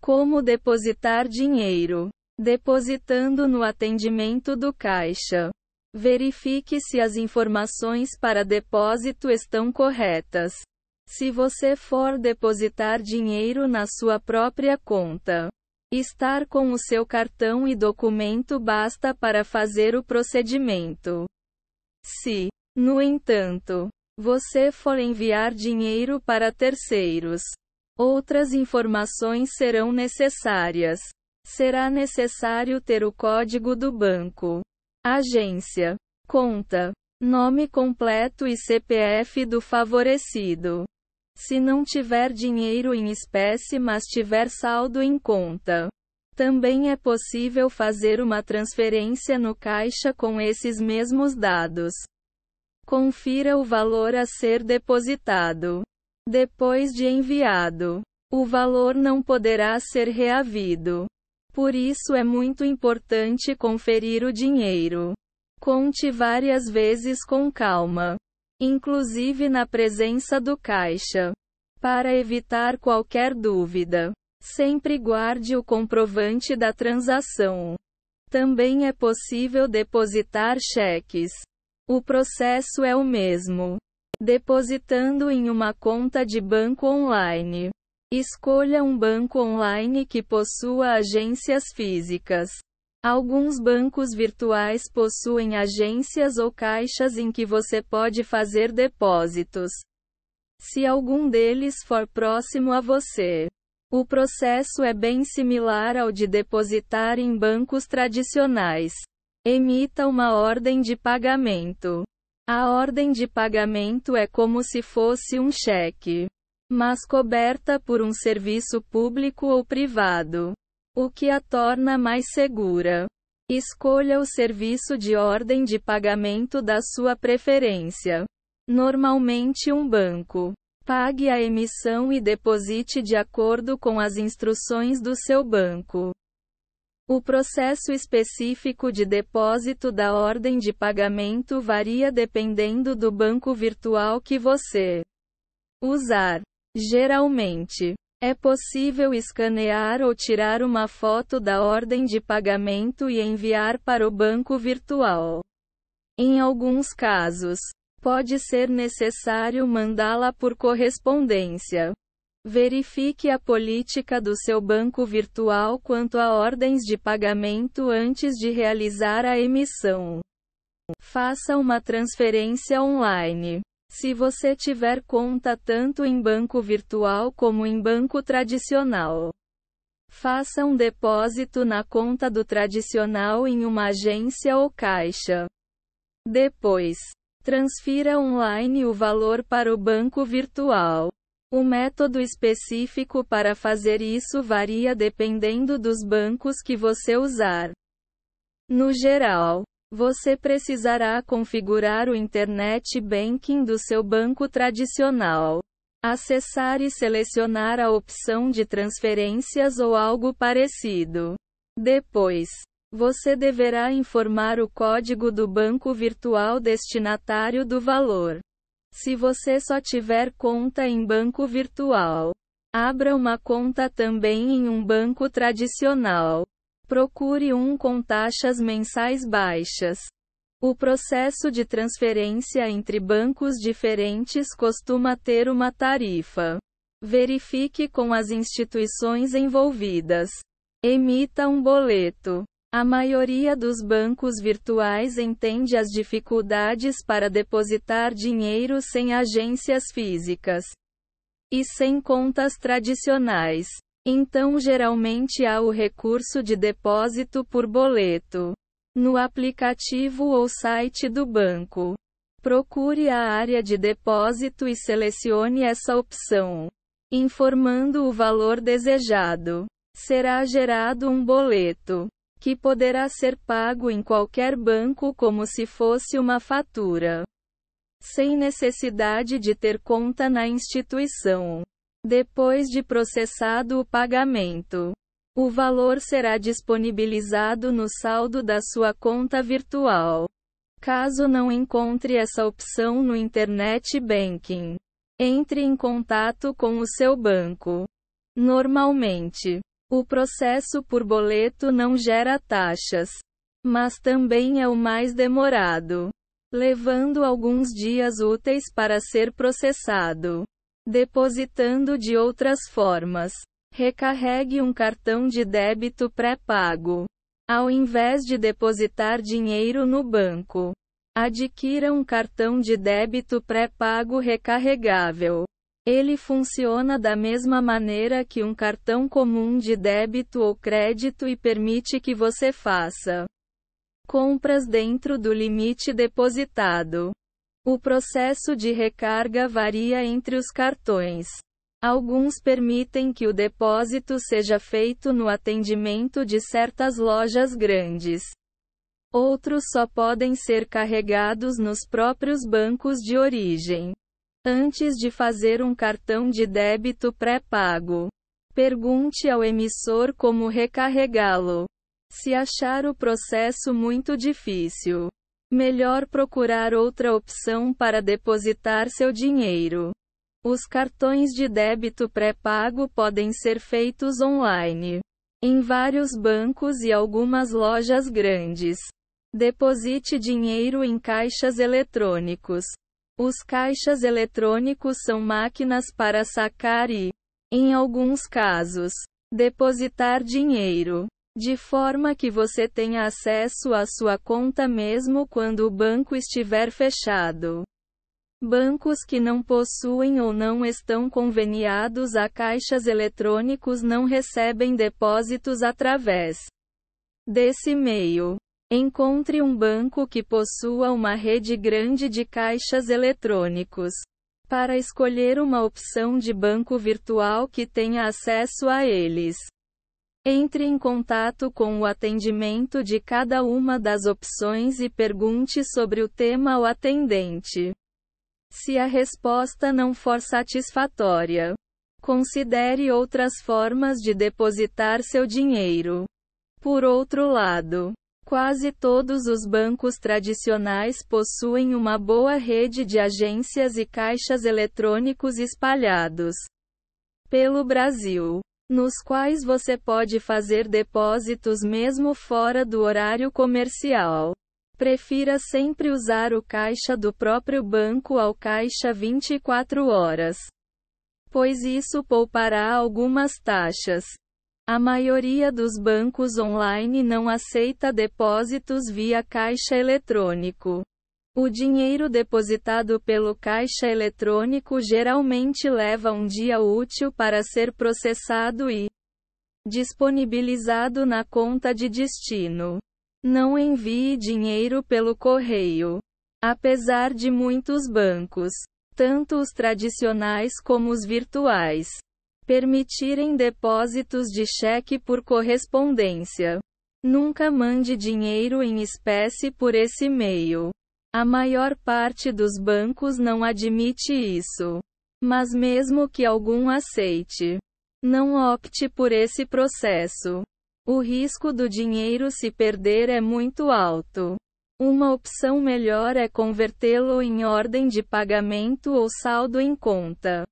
Como depositar dinheiro? Depositando no atendimento do caixa. Verifique se as informações para depósito estão corretas. Se você for depositar dinheiro na sua própria conta, estar com o seu cartão e documento basta para fazer o procedimento. Se, no entanto, você for enviar dinheiro para terceiros, Outras informações serão necessárias. Será necessário ter o código do banco, agência, conta, nome completo e CPF do favorecido. Se não tiver dinheiro em espécie, mas tiver saldo em conta, também é possível fazer uma transferência no caixa com esses mesmos dados. Confira o valor a ser depositado. Depois de enviado, o valor não poderá ser reavido. Por isso é muito importante conferir o dinheiro. Conte várias vezes com calma, inclusive na presença do caixa. Para evitar qualquer dúvida, sempre guarde o comprovante da transação. Também é possível depositar cheques. O processo é o mesmo depositando em uma conta de banco online. Escolha um banco online que possua agências físicas. Alguns bancos virtuais possuem agências ou caixas em que você pode fazer depósitos. Se algum deles for próximo a você, o processo é bem similar ao de depositar em bancos tradicionais. Emita uma ordem de pagamento. A ordem de pagamento é como se fosse um cheque, mas coberta por um serviço público ou privado, o que a torna mais segura. Escolha o serviço de ordem de pagamento da sua preferência, normalmente um banco. Pague a emissão e deposite de acordo com as instruções do seu banco. O processo específico de depósito da ordem de pagamento varia dependendo do banco virtual que você usar. Geralmente, é possível escanear ou tirar uma foto da ordem de pagamento e enviar para o banco virtual. Em alguns casos, pode ser necessário mandá-la por correspondência. Verifique a política do seu banco virtual quanto a ordens de pagamento antes de realizar a emissão. Faça uma transferência online. Se você tiver conta tanto em banco virtual como em banco tradicional, faça um depósito na conta do tradicional em uma agência ou caixa. Depois, transfira online o valor para o banco virtual. O método específico para fazer isso varia dependendo dos bancos que você usar. No geral, você precisará configurar o Internet Banking do seu banco tradicional. Acessar e selecionar a opção de transferências ou algo parecido. Depois, você deverá informar o código do banco virtual destinatário do valor. Se você só tiver conta em banco virtual, abra uma conta também em um banco tradicional. Procure um com taxas mensais baixas. O processo de transferência entre bancos diferentes costuma ter uma tarifa. Verifique com as instituições envolvidas. Emita um boleto. A maioria dos bancos virtuais entende as dificuldades para depositar dinheiro sem agências físicas e sem contas tradicionais. Então, geralmente há o recurso de depósito por boleto no aplicativo ou site do banco. Procure a área de depósito e selecione essa opção, informando o valor desejado. Será gerado um boleto que poderá ser pago em qualquer banco como se fosse uma fatura, sem necessidade de ter conta na instituição. Depois de processado o pagamento, o valor será disponibilizado no saldo da sua conta virtual. Caso não encontre essa opção no Internet Banking, entre em contato com o seu banco. Normalmente, o processo por boleto não gera taxas, mas também é o mais demorado, levando alguns dias úteis para ser processado. Depositando de outras formas, recarregue um cartão de débito pré-pago. Ao invés de depositar dinheiro no banco, adquira um cartão de débito pré-pago recarregável. Ele funciona da mesma maneira que um cartão comum de débito ou crédito e permite que você faça compras dentro do limite depositado. O processo de recarga varia entre os cartões. Alguns permitem que o depósito seja feito no atendimento de certas lojas grandes. Outros só podem ser carregados nos próprios bancos de origem. Antes de fazer um cartão de débito pré-pago, pergunte ao emissor como recarregá-lo. Se achar o processo muito difícil, melhor procurar outra opção para depositar seu dinheiro. Os cartões de débito pré-pago podem ser feitos online, em vários bancos e algumas lojas grandes. Deposite dinheiro em caixas eletrônicos. Os caixas eletrônicos são máquinas para sacar e, em alguns casos, depositar dinheiro, de forma que você tenha acesso à sua conta mesmo quando o banco estiver fechado. Bancos que não possuem ou não estão conveniados a caixas eletrônicos não recebem depósitos através desse meio. Encontre um banco que possua uma rede grande de caixas eletrônicos. Para escolher uma opção de banco virtual que tenha acesso a eles. Entre em contato com o atendimento de cada uma das opções e pergunte sobre o tema ao atendente. Se a resposta não for satisfatória, considere outras formas de depositar seu dinheiro. Por outro lado, Quase todos os bancos tradicionais possuem uma boa rede de agências e caixas eletrônicos espalhados pelo Brasil, nos quais você pode fazer depósitos mesmo fora do horário comercial. Prefira sempre usar o caixa do próprio banco ao caixa 24 horas, pois isso poupará algumas taxas. A maioria dos bancos online não aceita depósitos via caixa eletrônico. O dinheiro depositado pelo caixa eletrônico geralmente leva um dia útil para ser processado e disponibilizado na conta de destino. Não envie dinheiro pelo correio. Apesar de muitos bancos, tanto os tradicionais como os virtuais, permitirem depósitos de cheque por correspondência. Nunca mande dinheiro em espécie por esse meio. A maior parte dos bancos não admite isso. Mas mesmo que algum aceite, não opte por esse processo. O risco do dinheiro se perder é muito alto. Uma opção melhor é convertê-lo em ordem de pagamento ou saldo em conta.